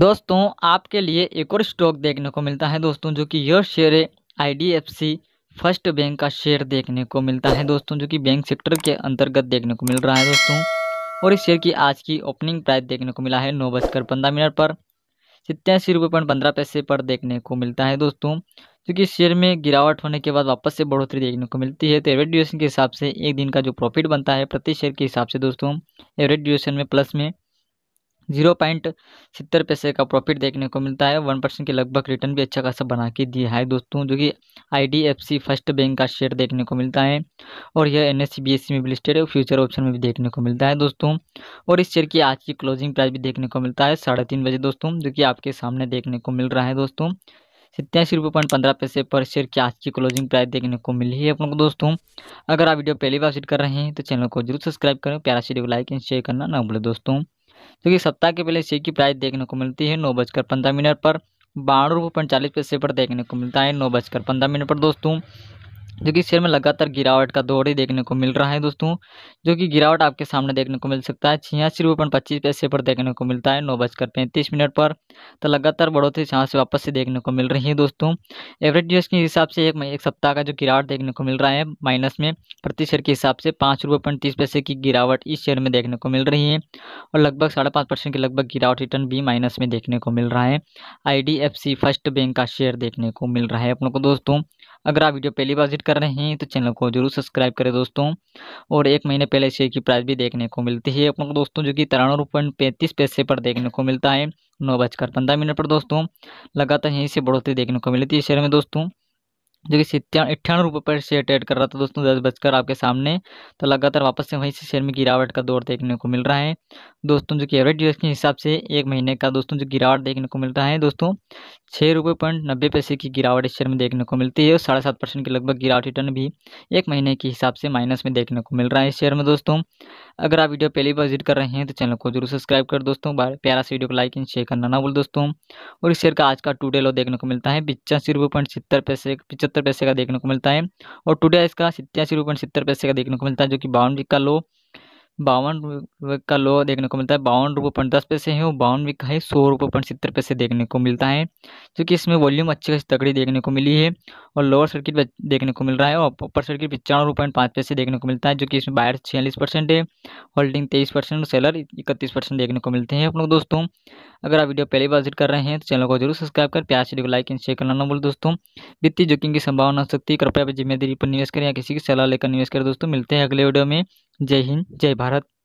दोस्तों आपके लिए एक और स्टॉक देखने को मिलता है दोस्तों जो कि यह शेयर है आई फर्स्ट बैंक का शेयर देखने को मिलता है दोस्तों जो कि बैंक सेक्टर के अंतर्गत देखने को मिल रहा है दोस्तों और इस शेयर की आज की ओपनिंग प्राइस देखने को मिला है नौ बजकर पंद्रह मिनट पर सितयासी रुपये पॉइंट पंद्रह पैसे पर देखने को मिलता है दोस्तों क्योंकि शेयर में गिरावट होने के बाद वापस से बढ़ोतरी देखने को मिलती है तो एवरेज ड्यूरेशन के हिसाब से एक दिन का जो प्रॉफिट बनता है प्रति शेयर के हिसाब से दोस्तों एवरेज ड्यूरेशन में प्लस में जीरो पॉइंट सत्तर पैसे का प्रॉफिट देखने को मिलता है वन परसेंट के लगभग रिटर्न भी अच्छा खासा बना के दिया है दोस्तों जो कि आईडीएफसी फर्स्ट बैंक का शेयर देखने को मिलता है और यह एन एस e e में भी लिस्टेड है फ्यूचर ऑप्शन में भी देखने को मिलता है दोस्तों और इस शेयर की आज की क्लोजिंग प्राइस भी देखने को मिलता है साढ़े तीन बजे दोस्तों जो कि आपके सामने देखने को मिल रहा है दोस्तों सत्यासी रुपये पॉइंट पंद्रह पैसे पर शेयर की आज की क्लोजिंग प्राइस देखने को मिली है अपन को दोस्तों अगर आप वीडियो पहली बार सीट कर रहे हैं तो चैनल को जरूर सब्सक्राइब करें प्यारा वीडियो को लाइक एंड शेयर करना ना भूलें दोस्तों क्योंकि सप्ताह के पहले शेयर की प्राइस देखने को मिलती है नौ बजकर पंद्रह मिनट पर बानवे रुपये पैंतालीस पैसे पर देखने को मिलता है नौ बजकर पंद्रह मिनट पर दोस्तों जो कि शेयर में लगातार गिरावट का दौर ही देखने को मिल रहा है दोस्तों जो कि गिरावट आपके सामने देखने को मिल सकता है छियासी रुपये पच्चीस पैसे पर देखने को मिलता है नौ बजकर पैंतीस मिनट पर तो लगातार बढ़ोतरी यहाँ से वापस से देखने को मिल रही है दोस्तों एवरेज ड्यूस के हिसाब से एक एक सप्ताह का जो गिरावट देखने को मिल रहा है माइनस में प्रति शेयर के हिसाब से पाँच रुपये पैसे की गिरावट इस शेयर में देखने को मिल रही है और लगभग साढ़े पाँच परसेंट की लगभग गिरावट रिटर्न भी माइनस में देखने को मिल रहा है आई फर्स्ट बैंक का शेयर देखने को मिल रहा है अपनों को दोस्तों अगर आप वीडियो पहली बार विजिट कर रहे हैं तो चैनल को जरूर सब्सक्राइब करें दोस्तों और एक महीने पहले शेयर की प्राइस भी देखने को मिलती है अपन को दोस्तों जो कि तिरानवे पॉइंट पैंतीस पैसे पर देखने को मिलता है नौ बजकर पंद्रह मिनट पर दोस्तों लगातार यहीं से बढ़ोतरी देखने को मिलती है शेयर में दोस्तों जो कि सित्या अट्ठानवे रुपये पर शेयर ट्रेड कर रहा था दोस्तों दस बजकर आपके सामने तो लगातार वापस से वहीं से शेयर में गिरावट का दौर देखने को मिल रहा है दोस्तों जो कि एवरेज ड्यूरेशन के हिसाब से एक महीने का दोस्तों जो गिरावट देखने को मिल रहा है दोस्तों छः रुपये पॉइंट नब्बे पैसे की गिरावट इस शेयर में देखने को मिलती है और साढ़े सात परसेंट की लगभग गिरावट रिटर्न भी एक महीने के हिसाब से माइनस में देखने को मिल रहा है इस शेयर में दोस्तों अगर आप वीडियो पहली बार विजिट कर रहे हैं तो चैनल को जरूर सब्सक्राइब कर दोस्तों प्यारा से वीडियो को लाइक एंड शेयर करना ना बोल दोस्तों और इस शेयर का आज का टू डे लो देखने को मिलता है पिचासी रुपये पॉइंट सत्तर पैसे सत्तर पैसे का देखने को मिलता है और टुडे इसका सत्यासी रुपये सत्तर पैसे का देखने को मिलता है जो कि बाउंड्री का लो बावन का लो देखने को मिलता है बावन रुपये पॉइंट दस पैसे है और बावन का है सौ रुपये पॉइंट सत्तर पैसे देखने को मिलता है जो कि इसमें वॉल्यूम अच्छी खासी तगड़ी देखने को मिली है और लोअर सर्किट पर देखने को मिल रहा है और अपर सर्किट पचानवे रुपये पॉइंट पाँच पैसे देखने को मिलता है जो कि इसमें बायर छियालीस परसेंट है होल्डिंग तेईस परसेंट सेलर इकतीस परसेंट देखने को मिलते हैं अपने दोस्तों अगर आप वीडियो पहले विजिट कर रहे हैं तो चैनल को जरूर सब्सक्राइब कर प्यार वीडियो को लाइक एंड शेयर करना ना बोले दोस्तों वित्तीय जोखिम की संभावना हो सकती है कृपया जिम्मेदारी पर निवेश करें या किसी की सलाह लेकर निवेश करें दोस्तों मिलते हैं अगले वीडियो में जय हिंद जय भारत